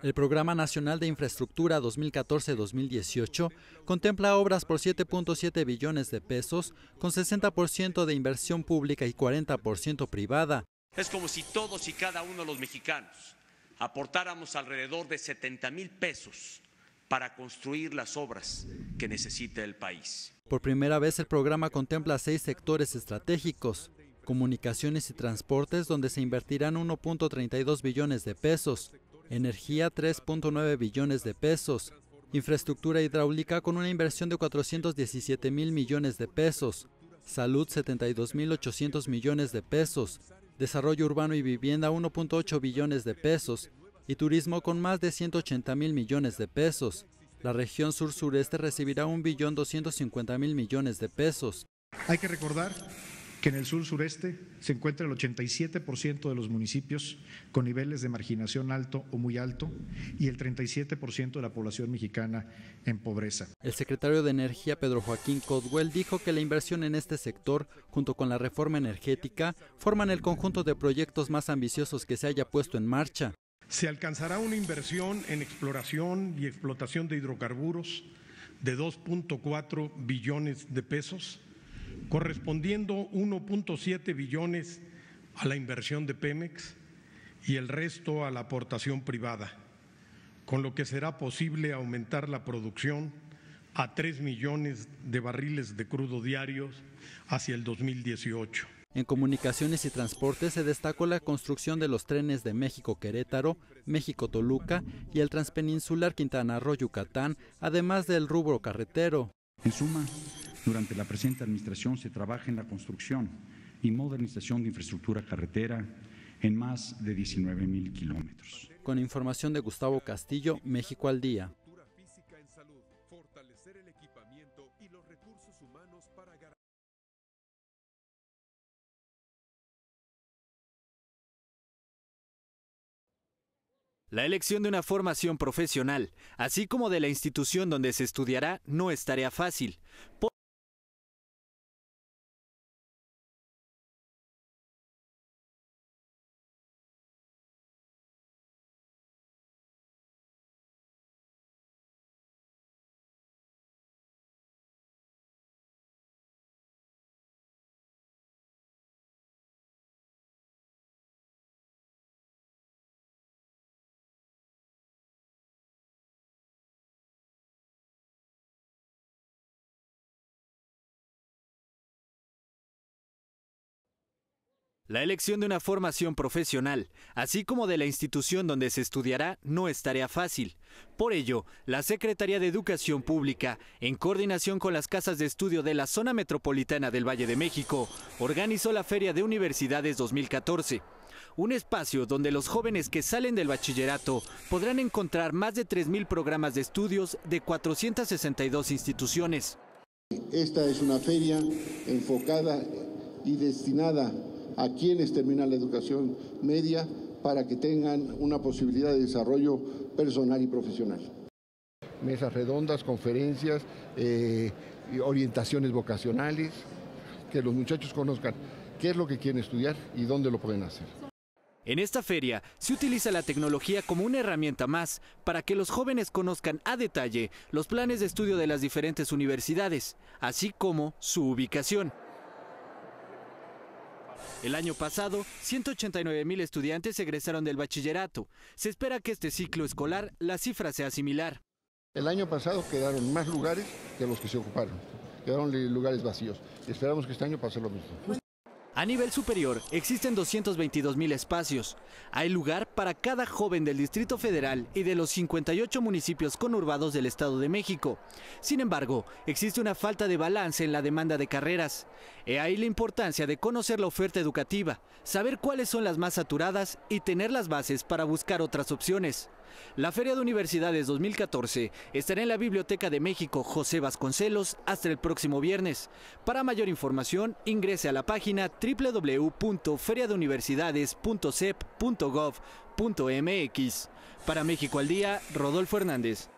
El Programa Nacional de Infraestructura 2014-2018 contempla obras por 7.7 billones de pesos, con 60% de inversión pública y 40% privada. Es como si todos y cada uno de los mexicanos aportáramos alrededor de 70 mil pesos para construir las obras que necesita el país. Por primera vez el programa contempla seis sectores estratégicos, comunicaciones y transportes, donde se invertirán 1.32 billones de pesos, energía 3.9 billones de pesos, infraestructura hidráulica con una inversión de 417 mil millones de pesos, salud 72 mil 800 millones de pesos, desarrollo urbano y vivienda 1.8 billones de pesos y turismo con más de 180 mil millones de pesos. La región sur-sureste recibirá 1.250.000 millones de pesos. Hay que recordar en el sur sureste se encuentra el 87% de los municipios con niveles de marginación alto o muy alto y el 37% de la población mexicana en pobreza. El secretario de Energía Pedro Joaquín Codwell dijo que la inversión en este sector, junto con la reforma energética, forman el conjunto de proyectos más ambiciosos que se haya puesto en marcha. Se alcanzará una inversión en exploración y explotación de hidrocarburos de 2.4 billones de pesos correspondiendo 1.7 billones a la inversión de Pemex y el resto a la aportación privada, con lo que será posible aumentar la producción a 3 millones de barriles de crudo diarios hacia el 2018. En comunicaciones y transportes se destacó la construcción de los trenes de México-Querétaro, México-Toluca y el transpeninsular Quintana Roo-Yucatán, además del rubro carretero. En suma, durante la presente administración se trabaja en la construcción y modernización de infraestructura carretera en más de 19.000 kilómetros. Con información de Gustavo Castillo, México al día. La elección de una formación profesional, así como de la institución donde se estudiará, no es tarea fácil. La elección de una formación profesional, así como de la institución donde se estudiará, no es tarea fácil. Por ello, la Secretaría de Educación Pública, en coordinación con las casas de estudio de la zona metropolitana del Valle de México, organizó la Feria de Universidades 2014. Un espacio donde los jóvenes que salen del bachillerato podrán encontrar más de 3.000 programas de estudios de 462 instituciones. Esta es una feria enfocada y destinada a quienes terminan la educación media para que tengan una posibilidad de desarrollo personal y profesional. Mesas redondas, conferencias, eh, orientaciones vocacionales, que los muchachos conozcan qué es lo que quieren estudiar y dónde lo pueden hacer. En esta feria se utiliza la tecnología como una herramienta más para que los jóvenes conozcan a detalle los planes de estudio de las diferentes universidades, así como su ubicación. El año pasado, 189 mil estudiantes egresaron del bachillerato. Se espera que este ciclo escolar la cifra sea similar. El año pasado quedaron más lugares que los que se ocuparon, quedaron lugares vacíos. Esperamos que este año pase lo mismo. A nivel superior, existen 222 mil espacios. Hay lugar para cada joven del Distrito Federal y de los 58 municipios conurbados del Estado de México. Sin embargo, existe una falta de balance en la demanda de carreras. He ahí la importancia de conocer la oferta educativa, saber cuáles son las más saturadas y tener las bases para buscar otras opciones. La Feria de Universidades 2014 estará en la Biblioteca de México José Vasconcelos hasta el próximo viernes. Para mayor información, ingrese a la página www.feriadeuniversidades.cep.gov.mx. Para México al Día, Rodolfo Hernández.